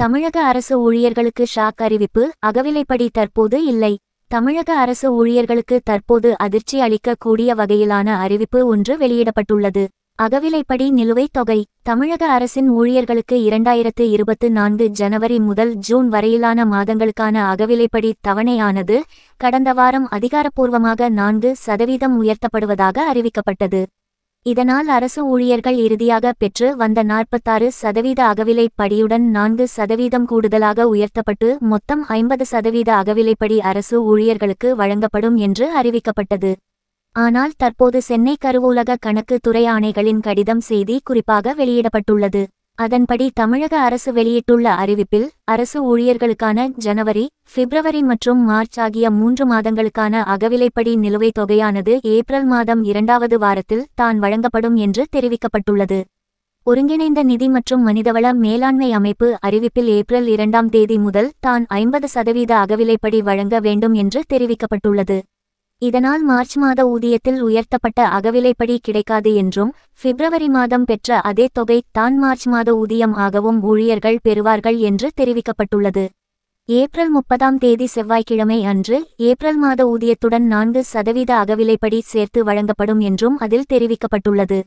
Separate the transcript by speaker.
Speaker 1: தமிழக அரசு ஊழியர்களுக்கு ஷாக் அறிவிப்பு அகவிலைப்படி தற்போது இல்லை தமிழக அரசு ஊழியர்களுக்கு தற்போது அதிர்ச்சி அளிக்கக்கூடிய வகையிலான அறிவிப்பு ஒன்று வெளியிடப்பட்டுள்ளது அகவிலைப்படி நிலுவைத் தொகை தமிழக அரசின் ஊழியர்களுக்கு இரண்டாயிரத்து இருபத்து நான்கு ஜனவரி முதல் ஜூன் வரையிலான மாதங்களுக்கான அகவிலைப்படி தவணையானது கடந்த வாரம் அதிகாரப்பூர்வமாக நான்கு சதவீதம் உயர்த்தப்படுவதாக அறிவிக்கப்பட்டது இதனால் அரசு ஊழியர்கள் இறுதியாக பெற்று வந்த நாற்பத்தாறு சதவீத அகவிலைப்படியுடன் நான்கு சதவீதம் கூடுதலாக உயர்த்தப்பட்டு மொத்தம் ஐம்பது சதவீத அகவிலைப்படி அரசு ஊழியர்களுக்கு வழங்கப்படும் என்று அறிவிக்கப்பட்டது ஆனால் தற்போது சென்னை கருவூலக கணக்கு துறை ஆணைகளின் கடிதம் செய்தி குறிப்பாக வெளியிடப்பட்டுள்ளது அதன்படி தமிழக அரசு வெளியிட்டுள்ள அறிவிப்பில் அரசு ஊழியர்களுக்கான ஜனவரி பிப்ரவரி மற்றும் மார்ச் ஆகிய மூன்று மாதங்களுக்கான அகவிலைப்படி நிலுவைத் தொகையானது ஏப்ரல் மாதம் இரண்டாவது வாரத்தில் தான் வழங்கப்படும் என்று தெரிவிக்கப்பட்டுள்ளது ஒருங்கிணைந்த நிதி மற்றும் மனிதவள மேலாண்மை அமைப்பு அறிவிப்பில் ஏப்ரல் இரண்டாம் தேதி முதல் தான் ஐம்பது சதவீத அகவிலைப்படி வழங்க வேண்டும் என்று தெரிவிக்கப்பட்டுள்ளது இதனால் மார்ச் மாத ஊதியத்தில் உயர்த்தப்பட்ட அகவிலைப்படி கிடைக்காது என்றும் பிப்ரவரி மாதம் பெற்ற அதே தொகை தான் மார்ச் மாத ஊதியம் ஆகவும் ஊழியர்கள் பெறுவார்கள் என்று தெரிவிக்கப்பட்டுள்ளது ஏப்ரல் முப்பதாம் தேதி செவ்வாய்க்கிழமை அன்று ஏப்ரல் மாத ஊதியத்துடன் நான்கு சதவீத அகவிலைப்படி சேர்த்து வழங்கப்படும் என்றும் அதில் தெரிவிக்கப்பட்டுள்ளது